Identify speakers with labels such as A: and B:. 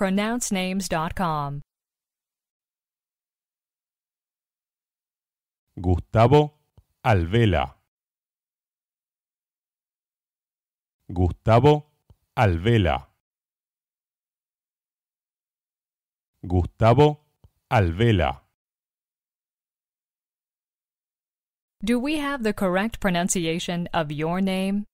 A: pronouncenames.com.
B: Gustavo Alvela. Gustavo Alvela. Gustavo Alvela.
A: Do we have the correct pronunciation of your name?